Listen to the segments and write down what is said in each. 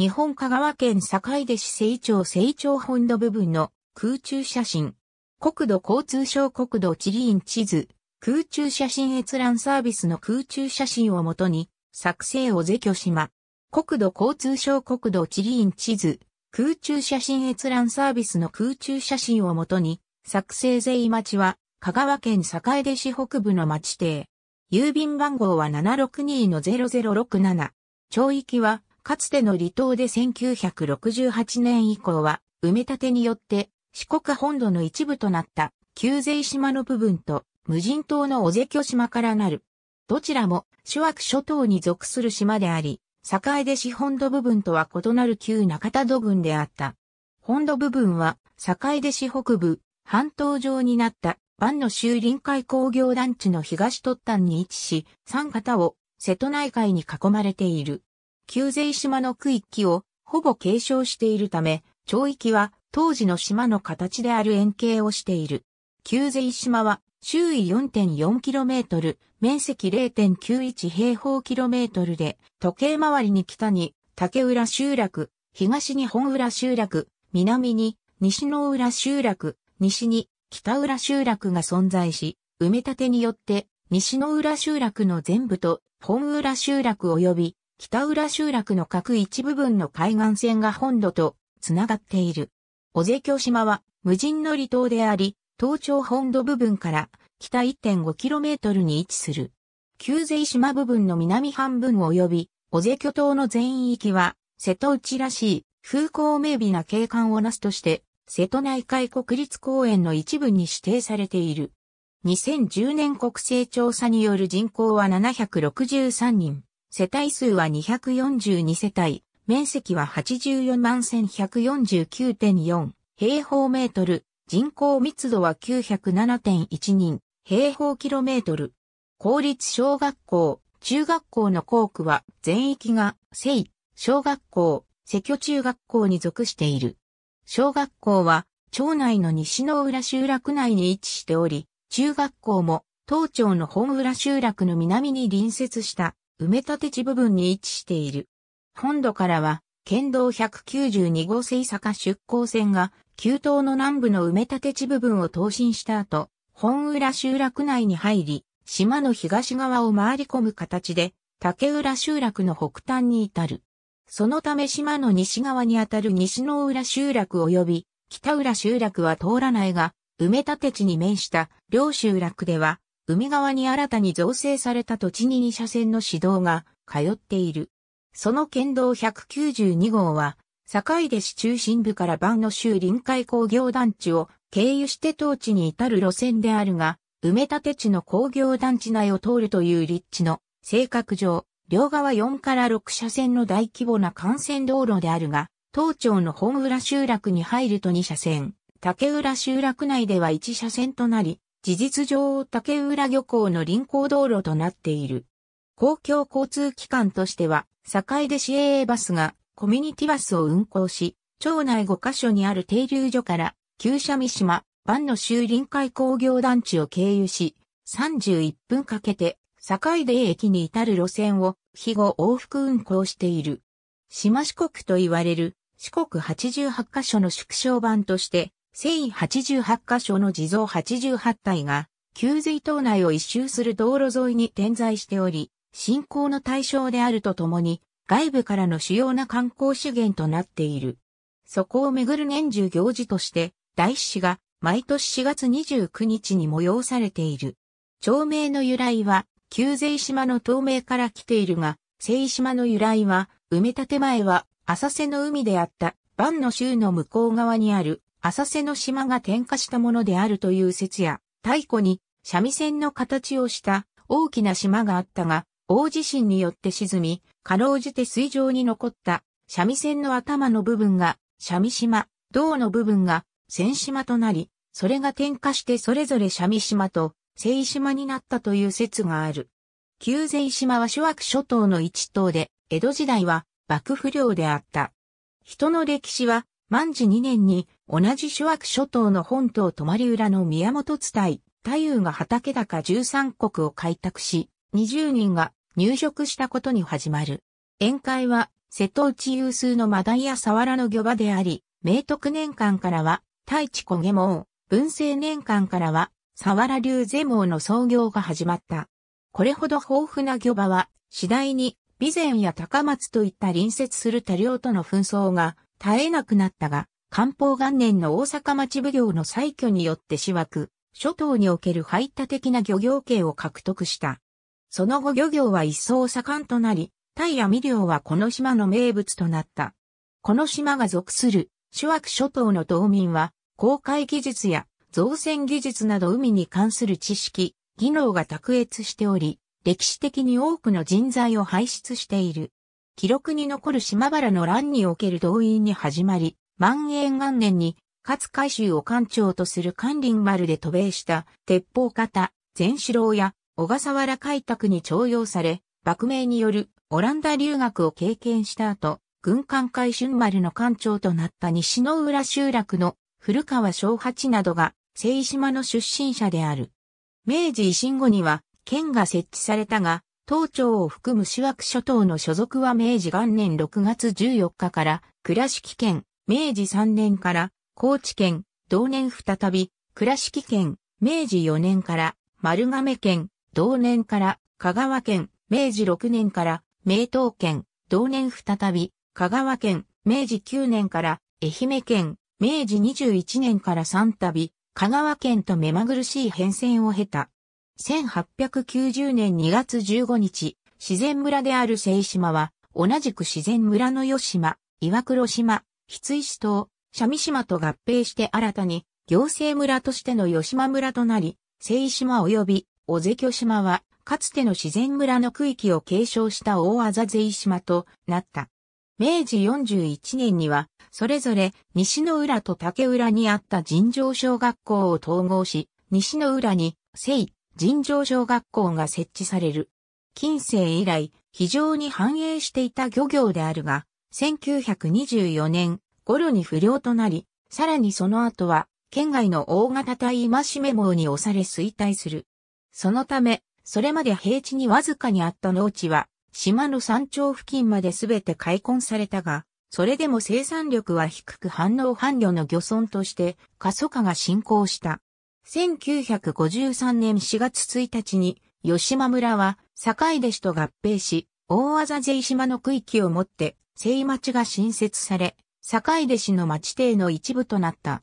日本香川県坂出市成長成長本土部分の空中写真。国土交通省国土地理院地図、空中写真閲覧サービスの空中写真をもとに、作成を是挙ま。国土交通省国土地理院地図、空中写真閲覧サービスの空中写真をもとに、作成税町は、香川県坂出市北部の町邸。郵便番号は762-0067。町域は、かつての離島で1968年以降は、埋め立てによって、四国本土の一部となった、旧勢島の部分と、無人島の尾瀬島からなる。どちらも、諸悪諸島に属する島であり、栄出市本土部分とは異なる旧中田土分であった。本土部分は、坂出市北部、半島上になった、万の州臨海工業団地の東突端に位置し、三方を瀬戸内海に囲まれている。旧税島の区域をほぼ継承しているため、町域は当時の島の形である円形をしている。旧税島は周囲 4.4km、面積0.91平方キロメートルで、時計回りに北に竹浦集落、東に本浦集落、南に西の浦集落、西に北浦集落が存在し、埋め立てによって西の浦集落の全部と本浦集落及び北浦集落の各一部分の海岸線が本土とつながっている。小瀬京島は無人の離島であり、東町本土部分から北 1.5km に位置する。旧勢島部分の南半分及び、小瀬巨島の全域は、瀬戸内らしい風光明媚な景観をなすとして、瀬戸内海国立公園の一部に指定されている。2010年国勢調査による人口は763人。世帯数は242世帯、面積は84万1149.4平方メートル、人口密度は907.1人平方キロメートル。公立小学校、中学校の校区は全域が聖、小学校、世居中学校に属している。小学校は町内の西の浦集落内に位置しており、中学校も東町の本浦集落の南に隣接した埋め立て地部分に位置している。本土からは、県道192号水坂出港線が、旧島の南部の埋め立て地部分を投進した後、本浦集落内に入り、島の東側を回り込む形で、竹浦集落の北端に至る。そのため島の西側にあたる西の浦集落及び北浦集落は通らないが、埋め立て地に面した両集落では海側に新たに造成された土地に2車線の市道が通っている。その県道192号は、坂出市中心部から万の州臨海工業団地を経由して当地に至る路線であるが、埋め立て地の工業団地内を通るという立地の性格上、両側4から6車線の大規模な幹線道路であるが、東町の本浦集落に入ると2車線、竹浦集落内では1車線となり、事実上竹浦漁港の臨港道路となっている。公共交通機関としては、堺で市営バスがコミュニティバスを運行し、町内5カ所にある停留所から、旧社三島、万の州臨海工業団地を経由し、31分かけて、堺出駅に至る路線を、日後往復運行している。島四国と言われる、四国88カ所の縮小版として、1088箇所の地蔵88体が、旧水島内を一周する道路沿いに点在しており、信仰の対象であるとともに、外部からの主要な観光資源となっている。そこをめぐる年中行事として、大師が毎年4月29日に催されている。町名の由来は、旧税島の東名から来ているが、聖島の由来は、埋め立て前は、浅瀬の海であった、万の州の向こう側にある、浅瀬の島が点火したものであるという説や、太古に三味線の形をした大きな島があったが、大地震によって沈み、かろうじて水上に残った三味線の頭の部分が三味島、銅の部分が千島となり、それが点火してそれぞれ三味島と聖島になったという説がある。旧前島は諸悪諸島の一島で、江戸時代は幕府領であった。人の歴史は、万治二年に同じ諸悪諸島の本島泊浦の宮本伝い、太夫が畑高13国を開拓し、20人が入植したことに始まる。宴会は、瀬戸内有数のマダイやサワラの漁場であり、明徳年間からは、太地小下門、文政年間からは、サワラ流ゼ網の創業が始まった。これほど豊富な漁場は、次第に、備前や高松といった隣接する多量との紛争が絶えなくなったが、漢方元年の大阪町奉行の採挙によって市枠、諸島における排他的な漁業権を獲得した。その後漁業は一層盛んとなり、タイや未漁はこの島の名物となった。この島が属する主枠諸島の島民は、航海技術や造船技術など海に関する知識、技能が卓越しており、歴史的に多くの人材を輩出している。記録に残る島原の乱における動員に始まり、万延元年に、勝海舟を艦長とする関林丸で渡米した鉄砲方、善四郎や小笠原開拓に徴用され、幕名によるオランダ留学を経験した後、軍艦海春丸の艦長となった西の浦集落の古川昭八などが聖島の出身者である。明治維新後には県が設置されたが、東町を含む主枠諸島の所属は明治元年6月14日から倉敷県明治3年から高知県、同年再び倉敷県、明治4年から丸亀県、同年から香川県、明治6年から名東県、同年再び香川県、明治9年から愛媛県、明治21年から3度、香川県と目まぐるしい変遷を経た。1890年2月15日、自然村である聖島は、同じく自然村の吉島、岩黒島、翡翠市島、三島と合併して新たに、行政村としての吉間村となり、聖島及び、尾瀬巨島は、かつての自然村の区域を継承した大あざ税島となった。明治41年には、それぞれ西の浦と竹浦にあった尋常小学校を統合し、西の浦に聖尋常小学校が設置される。近世以来、非常に繁栄していた漁業であるが、1924年頃に不良となり、さらにその後は、県外の大型隊今しめ網に押され衰退する。そのため、それまで平地にわずかにあった農地は、島の山頂付近まで全て開墾されたが、それでも生産力は低く反応反慮の漁村として過疎化が進行した。1953年4月1日に吉間村は境出市と合併し、大技税島の区域をもって聖町が新設され、坂出市の町邸の一部となった。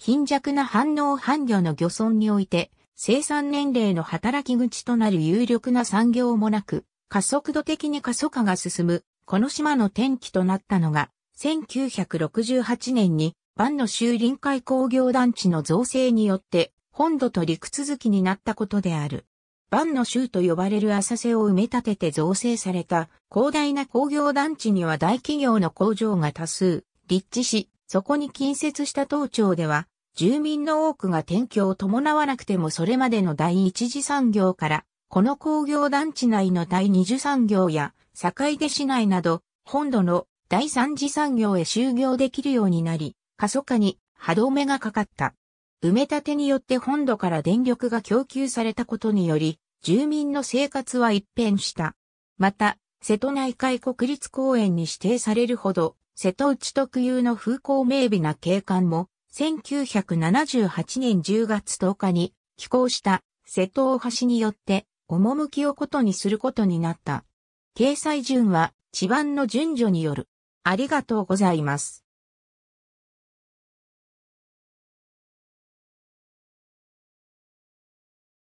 貧弱な反応伴侶の漁村において、生産年齢の働き口となる有力な産業もなく、加速度的に過疎化が進む、この島の転機となったのが、1968年に、万の州臨海工業団地の造成によって、本土と陸続きになったことである。万の州と呼ばれる浅瀬を埋め立てて造成された広大な工業団地には大企業の工場が多数立地し、そこに近接した東町では、住民の多くが転居を伴わなくてもそれまでの第一次産業から、この工業団地内の第二次産業や、坂出市内など、本土の第三次産業へ就業できるようになり、過疎化に歯止めがかかった。埋め立てによって本土から電力が供給されたことにより、住民の生活は一変した。また、瀬戸内海国立公園に指定されるほど、瀬戸内特有の風光明媚な景観も、1978年10月10日に寄港した瀬戸大橋によって趣をことにすることになった。掲載順は、地盤の順序による。ありがとうございます。